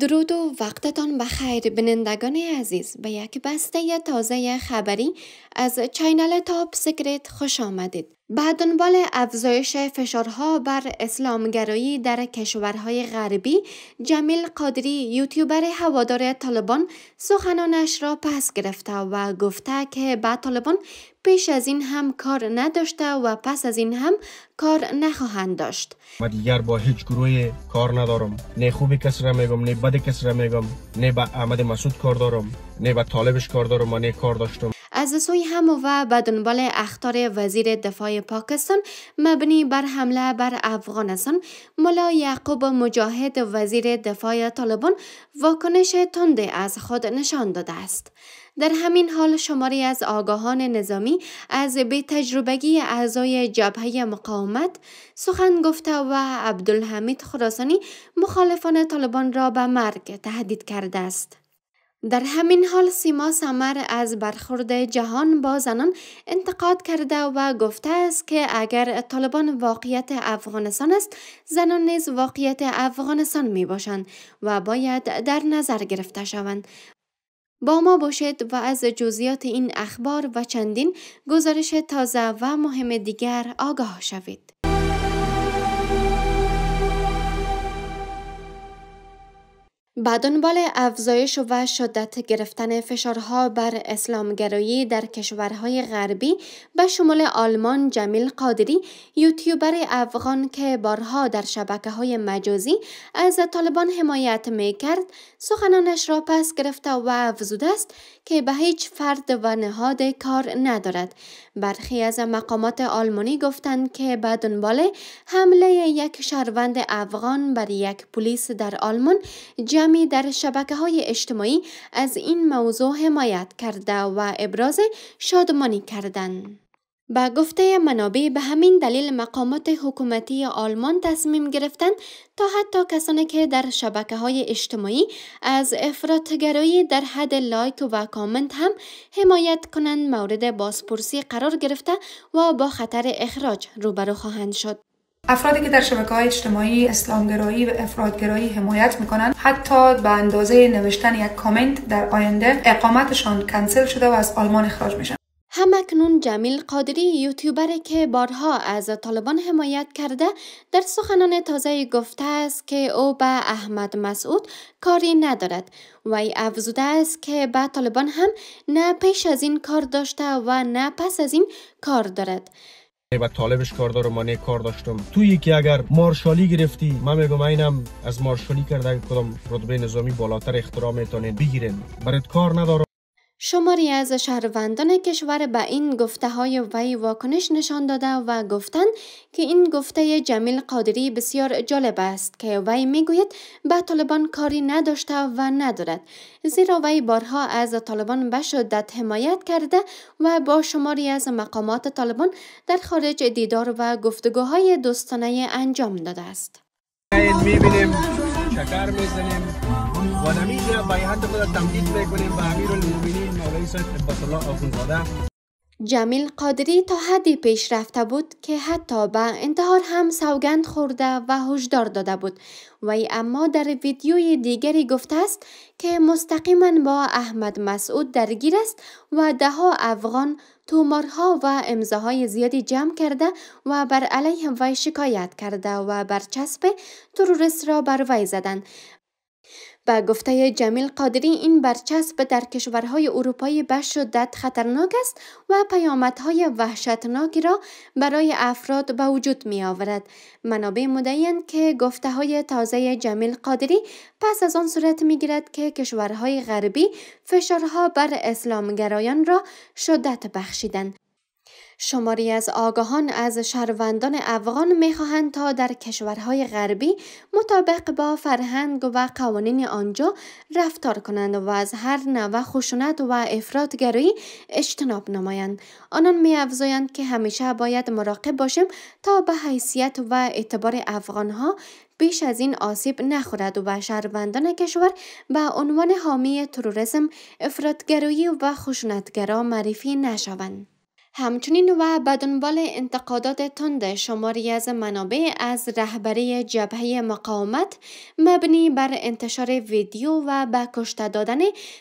درود و وقتتان بخیر بینندگان عزیز به یک بسته تازه خبری از چینل تاپ سکرت خوش آمدید به دنبال افزایش فشارها بر اسلامگرایی در کشورهای غربی جمیل قادری یوتیوبر هوادار طالبان سخنانش را پس گرفته و گفته که به طالبان پیش از این هم کار نداشته و پس از این هم کار نخواهند داشت و دیگر با هیچ گروه کار ندارم نه خوبی کسی را میگم نه بد کسی را میگم نه به احمد مسعود کار دارم نه به طالبش کار دارم و نه کار داشتم از سوی و به دنبال اختار وزیر دفاع پاکستان مبنی بر حمله بر افغانستان ملا یعقوب مجاهد وزیر دفاع طالبان واکنش تندی از خود نشان داده است. در همین حال شماری از آگاهان نظامی از بی تجربگی اعضای جبهه مقاومت سخن گفته و عبدالحمید خراسانی مخالفان طالبان را به مرگ تهدید کرده است. در همین حال سیما سمر از برخورد جهان با زنان انتقاد کرده و گفته است که اگر طالبان واقعیت افغانستان است زنان نیز واقعیت افغانستان می باشند و باید در نظر گرفته شوند با ما باشید و از جزئیات این اخبار و چندین گزارش تازه و مهم دیگر آگاه شوید به دنبال افزایش و شدت گرفتن فشارها بر اسلامگرایی در کشورهای غربی به شمول آلمان جمیل قادری یوتیوبر افغان که بارها در شبکه های مجازی از طالبان حمایت می کرد سخنانش را پس گرفته و افزود است که به هیچ فرد و نهاد کار ندارد برخی از مقامات آلمانی گفتند که به دنبال حمله یک شهروند افغان بر یک پلیس در آلمان جمعی در شبکه های اجتماعی از این موضوع حمایت کرده و ابراز شادمانی کردند. با گفته منابع به همین دلیل مقامات حکومتی آلمان تصمیم گرفتند تا حتی کسانی که در شبکه های اجتماعی از افراطگرایی در حد لایک و کامنت هم حمایت کنند مورد بازپرسی قرار گرفته و با خطر اخراج روبرو خواهند شد. افرادی که در شبکه های اجتماعی اسلامگرایی و افرادگرایی حمایت میکنند حتی به اندازه نوشتن یک کامنت در آینده اقامتشان کنسل شده و از آلمان اخراج میشن همکنون جمیل قادری یوتیوبری که بارها از طالبان حمایت کرده در سخنان تازه گفته است که او به احمد مسعود کاری ندارد ای افزوده است که به طالبان هم نه پیش از این کار داشته و نه پس از این کار دارد و طالبش کاردار و نه کار داشتم توی که اگر مارشالی گرفتی من میگم اینم از مارشالی کردن کدام رتبه نظامی بالاتر احترام میتونین بگیرین برات کار ندارم شماری از شهروندان کشور به این گفته های وی واکنش نشان داده و گفتند که این گفته جمیل قادری بسیار جالب است که وی میگوید به طالبان کاری نداشته و ندارد زیرا وی بارها از طالبان به شدت حمایت کرده و با شماری از مقامات طالبان در خارج دیدار و گفتگوهای دوستانه انجام داده است میبینیم شکر میزنیم و نمیشه باید خود تمدید میکنیم به امیرالمومنین جمیل قادری تا حدی پیش رفته بود که حتی به انتحار هم سوگند خورده و هشدار داده بود وی اما در ویدیوی دیگری گفته است که مستقیما با احمد مسعود درگیر است و دهها افغان تومارها و امضاهای زیادی جمع کرده و بر علیه وی شکایت کرده و برچسب تروریست را بر وی زدند به گفته جمیل قادری این برچسب در کشورهای اروپایی به شدت خطرناک است و پیامدهای وحشتناکی را برای افراد به وجود می آورد. منابع مدین که گفته های تازه جمیل قادری پس از آن صورت می گیرد که کشورهای غربی فشارها بر اسلامگرایان را شدت بخشیدند شماری از آگاهان از شهروندان افغان میخواهند تا در کشورهای غربی مطابق با فرهنگ و قوانین آنجا رفتار کنند و از هر نوع خشونت و افرادگرایی اجتناب نمایند آنان میافزایند که همیشه باید مراقب باشیم تا به حیثیت و اعتبار افغانها بیش از این آسیب نخورد و شهروندان کشور به عنوان حامی تروریسم افرادگرایی و خشونتگرا معرفی نشوند همچنین و به دنبال انتقادات تند شماری از منابع از رهبری جبهه مقاومت مبنی بر انتشار ویدیو و به کشته دادن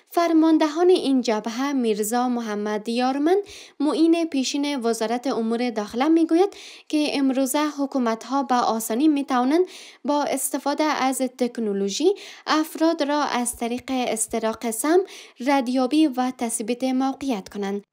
فرماندهان این جبهه میرزا محمد یارمن معین پیشین وزارت امور داخله میگوید که امروزه حکومت ها به آسانی می توانند با استفاده از تکنولوژی افراد را از طریق استراق سم ردیابی و تثبیت موقعیت کنند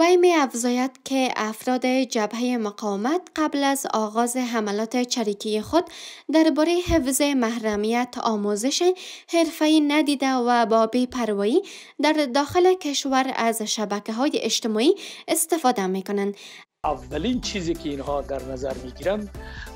وی می افزاید که افراد جبهه مقاومت قبل از آغاز حملات چریکی خود درباره حفظ محرمیت آموزش حرفه‌ای ندیده و با بیپروایی در داخل کشور از شبکه های اجتماعی استفاده می کنند. اولین چیزی که اینها در نظر گیرند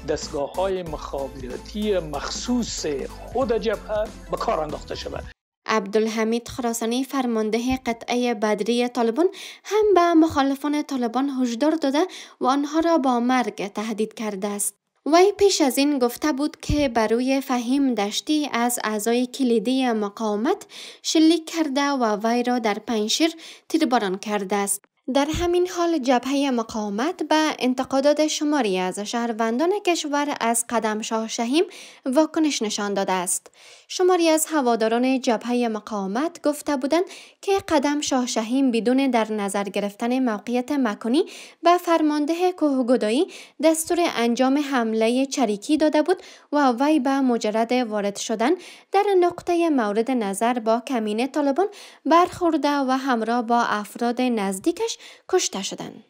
دستگاه های مخابراتی مخصوص خود جبهه به کار انداخته شود عبدالحمید خراسانی فرمانده قطعه بدری طالبان هم به مخالفان طالبان هشدار داده و آنها را با مرگ تهدید کرده است وی پیش از این گفته بود که روی فهیم دشتی از اعضای کلیدی مقاومت شلیک کرده و وی را در پنشیر تیرباران کرده است در همین حال جبهه مقاومت به انتقادات شماری از شهروندان کشور از قدم شاه شهیم واکنش نشان داده است. شماری از هواداران جبهه مقاومت گفته بودند که قدم شاه شهیم بدون در نظر گرفتن موقعیت مکانی و فرمانده کوهگدایی دستور انجام حمله چریکی داده بود و وی به مجرد وارد شدن در نقطه مورد نظر با کمینه طالبان برخورده و همراه با افراد نزدیک خودش کشته شدند.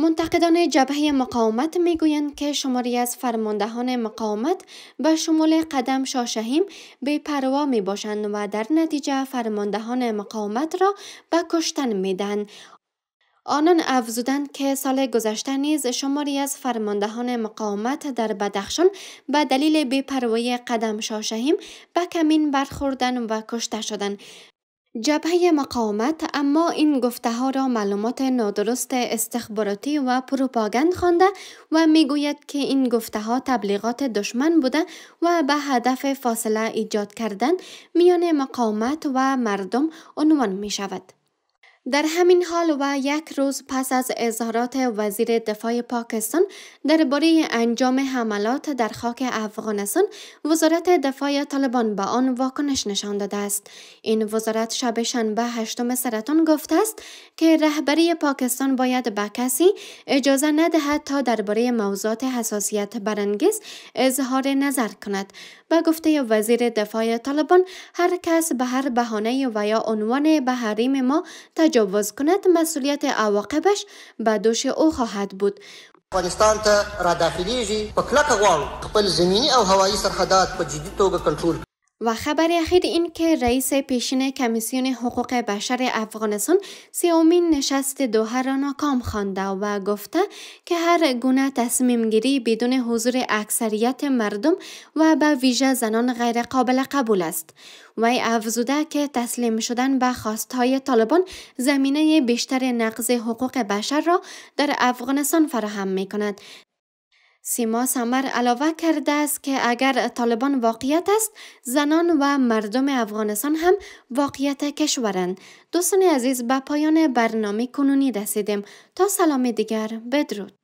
منتقدان جبهه مقاومت میگویند که شماری از فرماندهان مقاومت به شمول قدم شاشهیم بیپروا می باشند و در نتیجه فرماندهان مقاومت را به کشتن می دن. آنان افزودند که سال گذشته نیز شماری از فرماندهان مقاومت در بدخشان به دلیل بیپروایی قدم شاشهیم به کمین برخوردن و کشته شدند جبهه مقاومت اما این گفته ها را معلومات نادرست استخباراتی و پروپاگند خوانده و میگوید که این گفته ها تبلیغات دشمن بوده و به هدف فاصله ایجاد کردن میان مقاومت و مردم عنوان می شود. در همین حال و یک روز پس از اظهارات وزیر دفاع پاکستان درباره انجام حملات در خاک افغانستان وزارت دفاع طالبان به آن واکنش نشان داده است این وزارت شب شنبه هشتم سرطان گفته است که رهبری پاکستان باید به کسی اجازه ندهد تا درباره موضوعات حساسیت برانگیز اظهار نظر کند به گفته وزیر دفاع طالبان هر کس به هر بهانه و یا عنوان به حریم ما تجاوز کند مسئولیت عواقبش به دوش او خواهد بود افغانستان ته را داخليږي په کلکه غواړو خپل زمینی او هوایی سرحدات په جدي توګه کنټرول و خبر اخیر این که رئیس پیشین کمیسیون حقوق بشر افغانستان سیومین نشست دوحه را ناکام خوانده و گفته که هر گونه تصمیم گیری بدون حضور اکثریت مردم و به ویژه زنان غیر قابل قبول است وی افزوده که تسلیم شدن به خواستهای طالبان زمینه بیشتر نقض حقوق بشر را در افغانستان فراهم می کند سیما سمر علاوه کرده است که اگر طالبان واقعیت است زنان و مردم افغانستان هم واقعیت کشورند دوستان عزیز به پایان برنامه کنونی رسیدیم تا سلام دیگر بدرود